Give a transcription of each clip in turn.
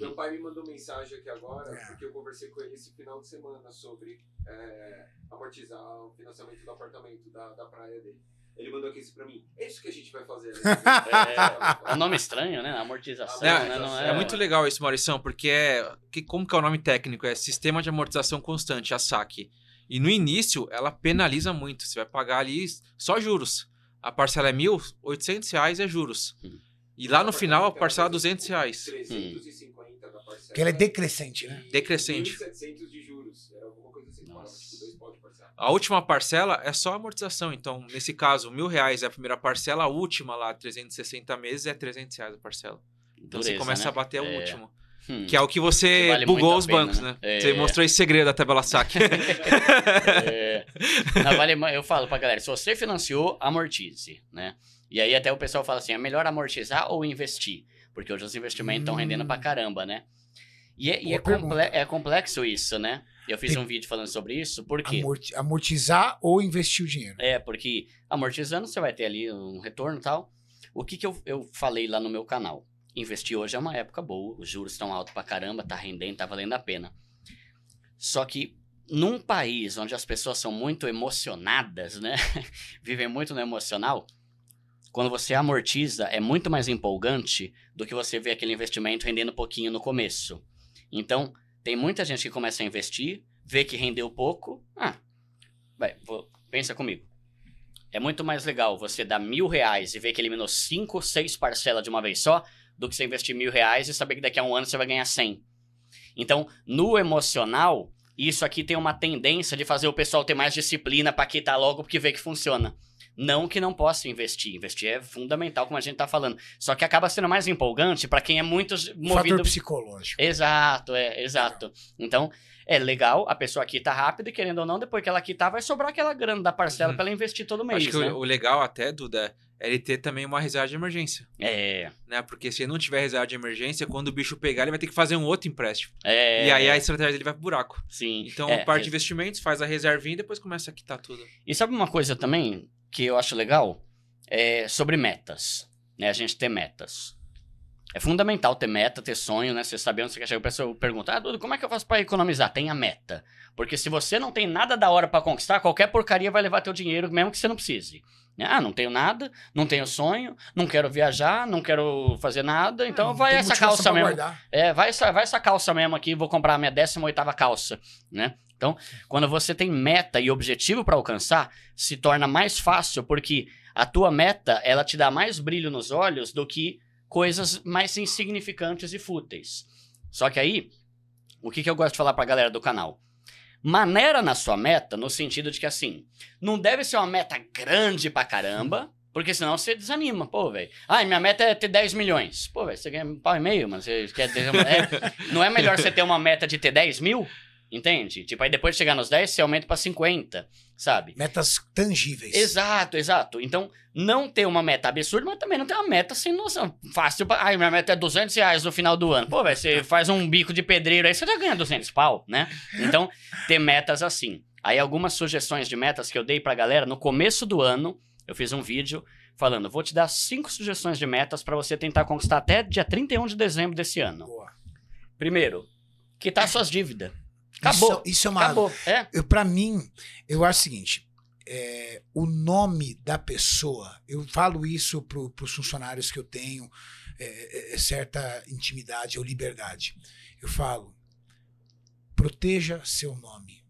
Meu pai me mandou mensagem aqui agora, é. porque eu conversei com ele esse final de semana sobre é, amortizar o financiamento do apartamento da, da praia dele. Ele mandou aqui isso pra mim. É isso que a gente vai fazer. Né? é, um nome estranho, né? Amortização. É, né? Não é... é muito legal isso, Maurição, porque é. Que, como que é o nome técnico? É Sistema de Amortização Constante, a SAC. E no início, ela penaliza muito. Você vai pagar ali só juros. A parcela é R$ 1.800 é juros. Hum. E lá no final, a parcela é R$ 200 reais. 350. Que ela é decrescente, né? Decrescente. 1.700 de juros. Era alguma coisa assim. Tipo, a última parcela é só amortização. Então, nesse caso, mil reais é a primeira parcela, a última lá, 360 meses, é 300 reais a parcela. Então, Dureza, você começa né? a bater o é. último. Hum. Que é o que você vale bugou os pena, bancos, né? né? É. Você mostrou esse segredo da tabela saque. é. vale, eu falo pra galera, se você financiou, amortize, né? E aí até o pessoal fala assim, é melhor amortizar ou investir? Porque hoje os investimentos estão hum. rendendo pra hum. caramba, né? E, é, e é, comple é, complexo isso, né? Eu fiz Tem... um vídeo falando sobre isso, porque... amortizar ou investir o dinheiro. É, porque amortizando você vai ter ali um retorno e tal. O que, que eu, eu falei lá no meu canal? Investir hoje é uma época boa, os juros estão altos pra caramba, tá rendendo, tá valendo a pena. Só que num país onde as pessoas são muito emocionadas, né? Vivem muito no emocional, quando você amortiza, é muito mais empolgante do que você ver aquele investimento rendendo pouquinho no começo. Então, tem muita gente que começa a investir, vê que rendeu pouco. Ah, vai, vou, pensa comigo. É muito mais legal você dar mil reais e ver que eliminou cinco, seis parcelas de uma vez só, do que você investir mil reais e saber que daqui a um ano você vai ganhar cem. Então, no emocional, isso aqui tem uma tendência de fazer o pessoal ter mais disciplina para quitar logo porque vê que funciona. Não que não possa investir, investir é fundamental, como a gente está falando. Só que acaba sendo mais empolgante para quem é muito movido. Fator psicológico. Exato, é, exato. Então, é legal, a pessoa quita tá rápido e querendo ou não, depois que ela quitar, vai sobrar aquela grana da parcela uhum. para ela investir todo mês. Acho que né? o, o legal até, Duda, é ele ter também uma reserva de emergência. É. Né? Porque se ele não tiver reserva de emergência, quando o bicho pegar, ele vai ter que fazer um outro empréstimo. É. E aí a estratégia dele vai pro buraco. Sim. Então, é, parte é. de investimentos, faz a reservinha e depois começa a quitar tudo. E sabe uma coisa também? que eu acho legal é sobre metas. Né? A gente ter metas. É fundamental ter meta, ter sonho, né? Você saber onde você quer chegar. O pessoal pergunta, ah, Dudu, como é que eu faço para economizar? Tenha meta. Porque se você não tem nada da hora para conquistar, qualquer porcaria vai levar teu dinheiro, mesmo que você não precise. Né? Ah, não tenho nada, não tenho sonho, não quero viajar, não quero fazer nada, é, então vai essa calça mesmo. Guardar. É, vai essa, vai essa calça mesmo aqui, vou comprar a minha 18 calça, né? Então, quando você tem meta e objetivo para alcançar, se torna mais fácil, porque a tua meta, ela te dá mais brilho nos olhos do que coisas mais insignificantes e fúteis. Só que aí, o que, que eu gosto de falar para a galera do canal? Maneira na sua meta, no sentido de que assim, não deve ser uma meta grande pra caramba, porque senão você desanima, pô, velho. Ai, minha meta é ter 10 milhões. Pô, velho, você ganha um pau e meio, mas você quer ter. É, não é melhor você ter uma meta de ter 10 mil? Entende? Tipo, aí depois de chegar nos 10, você aumenta para 50, sabe? Metas tangíveis. Exato, exato. Então, não ter uma meta absurda, mas também não ter uma meta sem noção. Fácil. Pra... Ai, minha meta é 200 reais no final do ano. Pô, velho, você faz um bico de pedreiro aí, você já ganha 200 pau, né? Então, ter metas assim. Aí, algumas sugestões de metas que eu dei pra galera no começo do ano, eu fiz um vídeo falando: vou te dar cinco sugestões de metas para você tentar conquistar até dia 31 de dezembro desse ano. Boa. Primeiro, quitar suas dívidas. Acabou. Isso, isso é uma. Acabou. É. Eu, pra mim, eu acho o seguinte: é, o nome da pessoa, eu falo isso pro funcionários que eu tenho é, é, é, certa intimidade ou liberdade. Eu falo, proteja seu nome,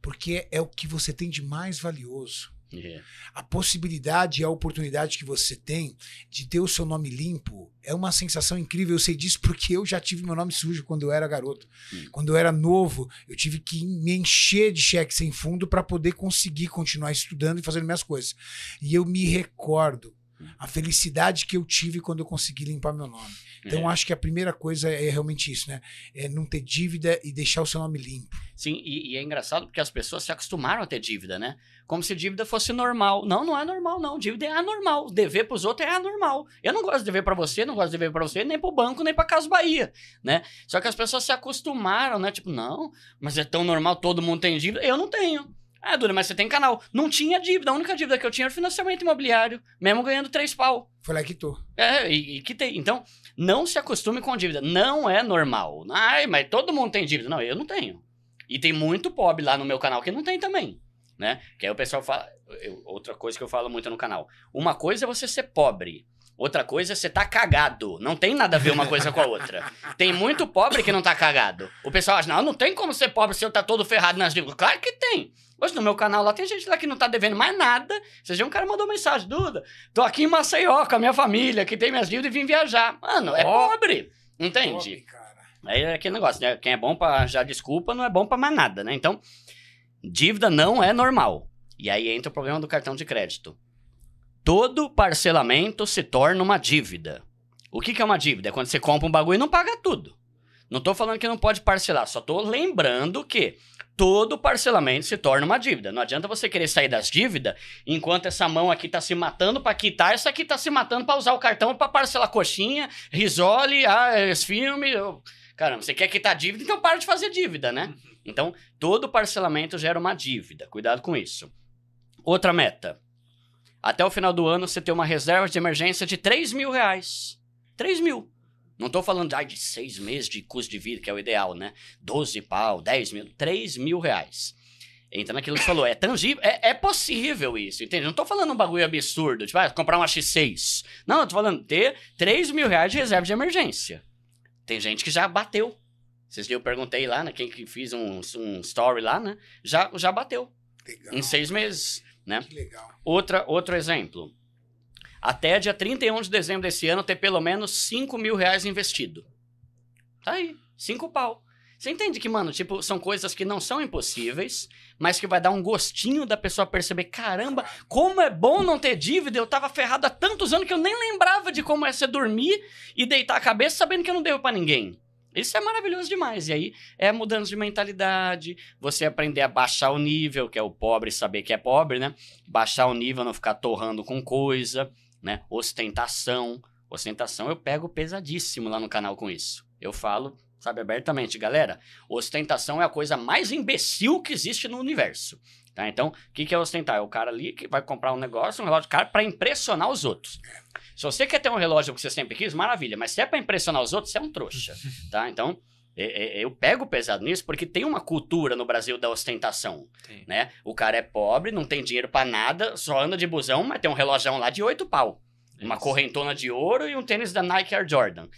porque é o que você tem de mais valioso. Yeah. É. A possibilidade e a oportunidade que você tem de ter o seu nome limpo é uma sensação incrível. Eu sei disso porque eu já tive meu nome sujo quando eu era garoto. Hum. Quando eu era novo, eu tive que me encher de cheque sem fundo para poder conseguir continuar estudando e fazendo minhas coisas. E eu me recordo a felicidade que eu tive quando eu consegui limpar meu nome. Então, é. acho que a primeira coisa é, é realmente isso, né? É não ter dívida e deixar o seu nome limpo. Sim, e, e, é engraçado porque as pessoas se acostumaram a ter dívida, né? Como se dívida fosse normal. Não, não é normal, não. Dívida é anormal. Dever para os outros é anormal. Eu não gosto de dever para você, não gosto de dever para você, nem para o banco, nem para Casa Bahia, né? Só que as pessoas se acostumaram, né? Tipo, não, mas é tão normal, todo mundo tem dívida. Eu não tenho. Ah, Duda, mas você tem canal. Não tinha dívida. A única dívida que eu tinha era financiamento imobiliário, mesmo ganhando três pau. Foi lá que tu. É, e, e quitei. Então, não se acostume com dívida. Não é normal. Ai, mas todo mundo tem dívida. Não, eu não tenho. E tem muito pobre lá no meu canal que não tem também. Né? Que aí o pessoal fala. Eu, outra coisa que eu falo muito no canal. Uma coisa é você ser pobre. Outra coisa é você tá cagado. Não tem nada a ver uma coisa com a outra. Tem muito pobre que não tá cagado. O pessoal acha, não, não tem como ser pobre se eu tá todo ferrado nas dívidas. Claro que tem. Hoje no meu canal lá tem gente lá que não tá devendo mais nada. Vocês já um cara mandou mensagem, Duda, tô aqui em Maceió com a minha família, que tem minhas dívidas e vim viajar. Mano, é oh, pobre, entende? Pobre, cara. Aí é aquele negócio, né? Quem é bom pra já desculpa não é bom pra mais nada, né? Então, dívida não é normal. E aí entra o problema do cartão de crédito. Todo parcelamento se torna uma dívida. O que, que é uma dívida? É quando você compra um bagulho e não paga tudo. Não tô falando que não pode parcelar, só tô lembrando que todo parcelamento se torna uma dívida. Não adianta você querer sair das dívidas enquanto essa mão aqui está se matando para quitar, essa aqui está se matando para usar o cartão para parcelar coxinha, risole, ah, esse filme. Caramba, você quer quitar dívida, então para de fazer dívida, né? Uhum. Então, todo parcelamento gera uma dívida. Cuidado com isso. Outra meta. Até o final do ano, você tem uma reserva de emergência de 3 mil reais. 3 mil. Não estou falando ah, de seis meses de custo de vida, que é o ideal, né? Doze pau, dez mil, três mil reais. Então, naquilo que falou, é tangível, é, é possível isso, entende? Não estou falando um bagulho absurdo, tipo, ah, comprar uma X6. Não, estou falando ter 3 mil reais de reserva de emergência. Tem gente que já bateu. Vocês eu perguntei lá, né? Quem que fiz um, um story lá, né? Já, já bateu. Legal. Em seis meses, né? Que legal. Outra, outro exemplo até dia 31 de dezembro desse ano ter pelo menos 5 mil reais investido. Tá aí, cinco pau. Você entende que, mano, tipo, são coisas que não são impossíveis, mas que vai dar um gostinho da pessoa perceber, caramba, como é bom não ter dívida, eu tava ferrado há tantos anos que eu nem lembrava de como é você dormir e deitar a cabeça sabendo que eu não devo para ninguém. Isso é maravilhoso demais. E aí é mudança de mentalidade, você aprender a baixar o nível, que é o pobre saber que é pobre, né? Baixar o nível, não ficar torrando com coisa né? Ostentação. Ostentação eu pego pesadíssimo lá no canal com isso. Eu falo, sabe, abertamente, galera, ostentação é a coisa mais imbecil que existe no universo. Tá? Então, o que, que é ostentar? É o cara ali que vai comprar um negócio, um relógio caro, para impressionar os outros. Se você quer ter um relógio que você sempre quis, maravilha, mas se é para impressionar os outros, você é um trouxa. Tá? Então, é, é, é, eu pego pesado nisso porque tem uma cultura no Brasil da ostentação, Sim. né? O cara é pobre, não tem dinheiro para nada, só anda de busão, mas tem um relógio lá de oito pau. Isso. Uma correntona de ouro e um tênis da Nike Air Jordan.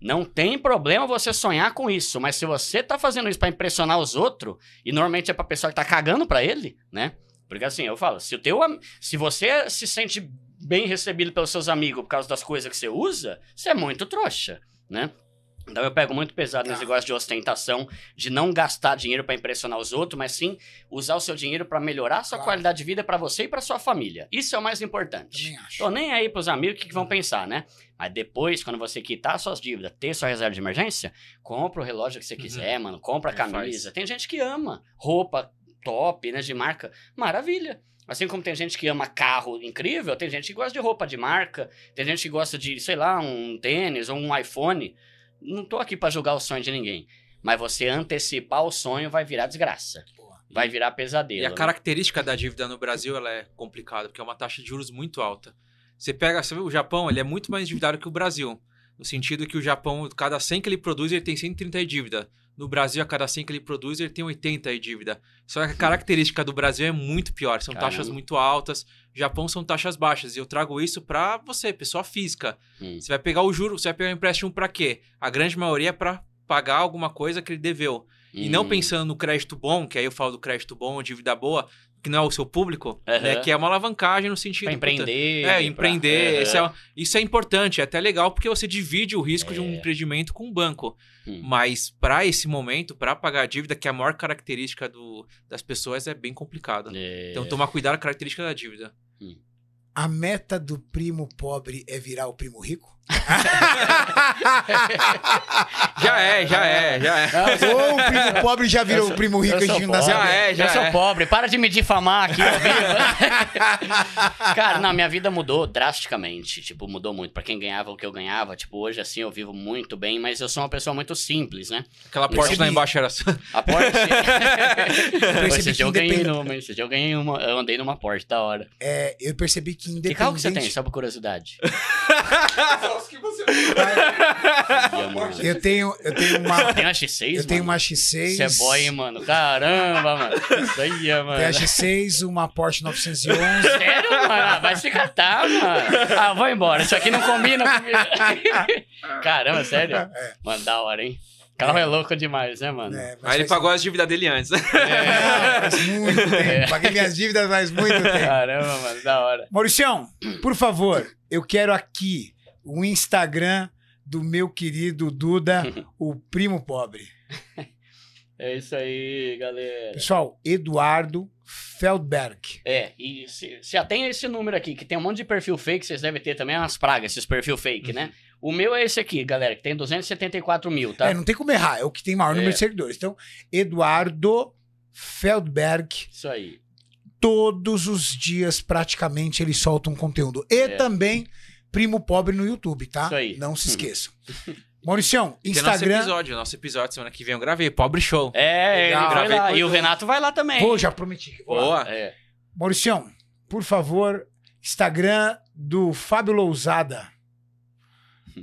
Não tem problema você sonhar com isso, mas se você tá fazendo isso para impressionar os outros, e normalmente é pra pessoa que tá cagando pra ele, né? Porque assim, eu falo, se, o teu, se você se sente bem recebido pelos seus amigos por causa das coisas que você usa, você é muito trouxa, né? Então eu pego muito pesado nesse tá. negócio de ostentação, de não gastar dinheiro para impressionar os outros, mas sim usar o seu dinheiro para melhorar a sua claro. qualidade de vida para você e para sua família. Isso é o mais importante. acho. Tô nem aí pros amigos que, que vão pensar, né? Mas depois, quando você quitar suas dívidas, ter sua reserva de emergência, compra o relógio que você uhum. quiser, uhum. mano, compra a camisa. Tem gente que ama roupa top, né, de marca. Maravilha. Assim como tem gente que ama carro incrível, tem gente que gosta de roupa de marca, tem gente que gosta de, sei lá, um tênis ou um iPhone não tô aqui para julgar o sonho de ninguém. Mas você antecipar o sonho vai virar desgraça. Vai virar pesadelo. E a né? característica da dívida no Brasil ela é complicada, porque é uma taxa de juros muito alta. Você pega, você vê, o Japão ele é muito mais endividado que o Brasil. No sentido que o Japão, cada 100 que ele produz, ele tem 130 de dívida. No Brasil, a cada 100 que ele produz, ele tem 80 de dívida. Só que a característica do Brasil é muito pior. São Caramba. taxas muito altas. Japão são taxas baixas. E eu trago isso para você, pessoa física. Hum. Você vai pegar o juro, você vai pegar o empréstimo para quê? A grande maioria é para pagar alguma coisa que ele deveu. E hum. não pensando no crédito bom, que aí eu falo do crédito bom, dívida boa, que não é o seu público, uhum. né? Que é uma alavancagem no sentido. Pra empreender. é, empreender. Pra... É, isso é importante, é até legal, porque você divide o risco é. de um é. empreendimento com um banco. Hum. Mas para esse momento, para pagar a dívida, que é a maior característica do, das pessoas, é bem complicado. É. Então, tomar cuidado com a característica da dívida. Hum. A meta do primo pobre é virar o primo rico? já é, já é, já é. Ou o primo pobre já virou sou, o primo rico antes de tá Já é, já Eu é. sou pobre, para de me difamar aqui. Cara, não, minha vida mudou drasticamente. Tipo, mudou muito. Pra quem ganhava o que eu ganhava, tipo, hoje assim eu vivo muito bem, mas eu sou uma pessoa muito simples, né? Aquela porta lá embaixo era A porta? Esse dia eu ganhei numa, esse eu ganhei uma, eu andei numa porta da hora. É, eu percebi que independente... Que carro que você tem, só por curiosidade? Eu tenho, eu tenho uma... Tem uma X6, Eu mano? tenho uma X6. Você é boy, mano. Caramba, mano. Isso aí, mano. Tem a X6, uma Porsche 911. Sério, mano? Ah, vai se catar, mano. Ah, vou embora. Isso aqui não combina comigo. Caramba, sério? É. Mano, da hora, hein? Carro é. é louco demais, né, mano? É, Aí ele pagou as dívidas dele antes. É, faz muito tempo. É. Paguei minhas dívidas faz muito tempo. Caramba, mano, da hora. Mauricião, por favor, eu quero aqui o Instagram do meu querido Duda, o primo pobre. É isso aí, galera. Pessoal, Eduardo Feldberg. É, e se, se tem esse número aqui, que tem um monte de perfil fake, vocês devem ter também umas pragas, esses perfil fake, né? uhum. né? O meu é esse aqui, galera, que tem 274 mil, tá? É, não tem como errar, é o que tem maior é. número de seguidores. Então, Eduardo Feldberg. Isso aí. Todos os dias, praticamente, ele solta um conteúdo. E é. também Primo Pobre no YouTube, tá? Isso aí. Não se hum. esqueçam. Mauricião, Instagram. Tem nosso episódio, nosso episódio semana que vem eu gravei, Pobre Show. É, Legal. ele vai lá. E o Renato vai lá também. Vou, já prometi. Vou Boa. É. Mauricião, por favor, Instagram do Fábio Lousada.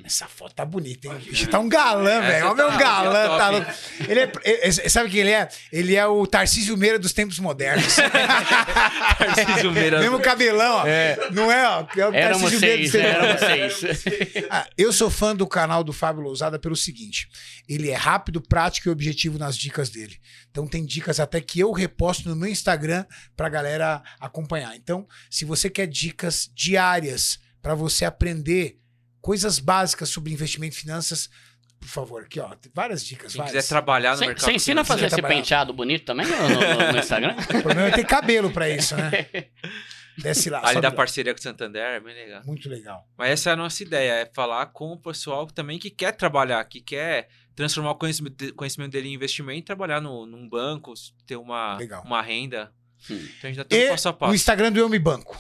Essa foto tá bonita, hein? bicho tá um galã, velho. É Olha o meu galã. É tá Ele é, é, é, sabe quem ele é? Ele é o Tarcísio Meira dos tempos modernos. Tarcísio Meira. Mesmo cabelão, ó. Não é, ó. É o Éramos Tarcísio seis, Meira seis. Né? Ah, eu sou fã do canal do Fábio Lousada pelo seguinte. Ele é rápido, prático e objetivo nas dicas dele. Então tem dicas até que eu reposto no meu Instagram pra galera acompanhar. Então, se você quer dicas diárias para você aprender coisas básicas sobre investimento e finanças, por favor, aqui, ó. Várias dicas. Se quiser trabalhar no Cê, mercado. Você ensina a fazer esse trabalhar. penteado bonito também no, no, no Instagram? o problema é ter cabelo para isso, né? Desce lá. Ali da lá. parceria com o Santander, é bem legal. Muito legal. Mas essa é a nossa ideia, é falar com o pessoal também que quer trabalhar, que quer transformar o conhecimento, conhecimento dele em investimento e trabalhar no, num banco, ter uma, legal. uma renda. Hum. Então a gente dá tudo e passo a passo. O Instagram do Eu Me Banco.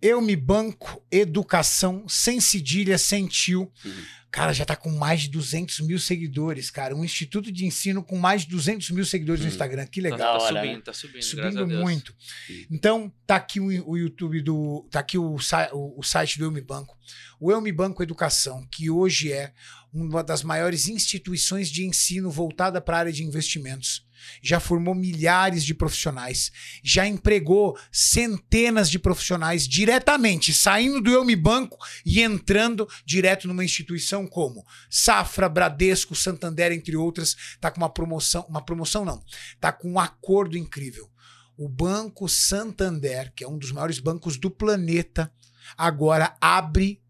Eu me banco, educação, sem cedilha, sem tio. Uhum. Cara, já tá com mais de 200 mil seguidores, cara. Um instituto de ensino com mais de 200 mil seguidores hum. no Instagram. Que legal. Tá, subindo, né? tá subindo, subindo muito. Então, tá aqui o, o, YouTube do. Tá aqui o, o, o site do Eu Me Banco. O Eu Me Banco Educação, que hoje é uma das maiores instituições de ensino voltada para a área de investimentos. Já formou milhares de profissionais, já empregou centenas de profissionais diretamente, saindo do Eu Me Banco e entrando direto numa instituição como Safra, Bradesco, Santander, entre outras, está com uma promoção, uma promoção não, está com um acordo incrível. O Banco Santander, que é um dos maiores bancos do planeta, agora abre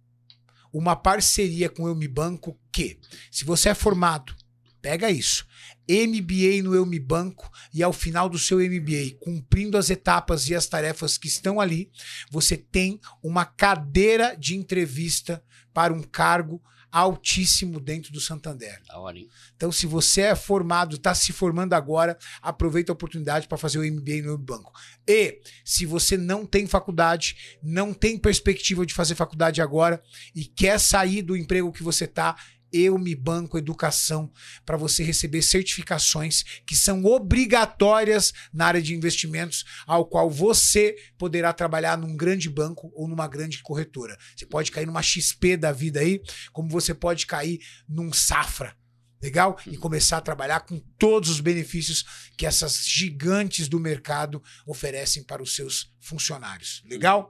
uma parceria com o Elmi Banco que, se você é formado, pega isso, MBA no Elmi Banco e ao final do seu MBA, cumprindo as etapas e as tarefas que estão ali, você tem uma cadeira de entrevista para um cargo altíssimo dentro do Santander. Da hora, hein? Então, se você é formado, está se formando agora, aproveita a oportunidade para fazer o MBA no banco. E se você não tem faculdade, não tem perspectiva de fazer faculdade agora e quer sair do emprego que você está, eu me banco educação para você receber certificações que são obrigatórias na área de investimentos, ao qual você poderá trabalhar num grande banco ou numa grande corretora. Você pode cair numa XP da vida aí, como você pode cair num Safra. Legal? E começar a trabalhar com todos os benefícios que essas gigantes do mercado oferecem para os seus funcionários. Legal?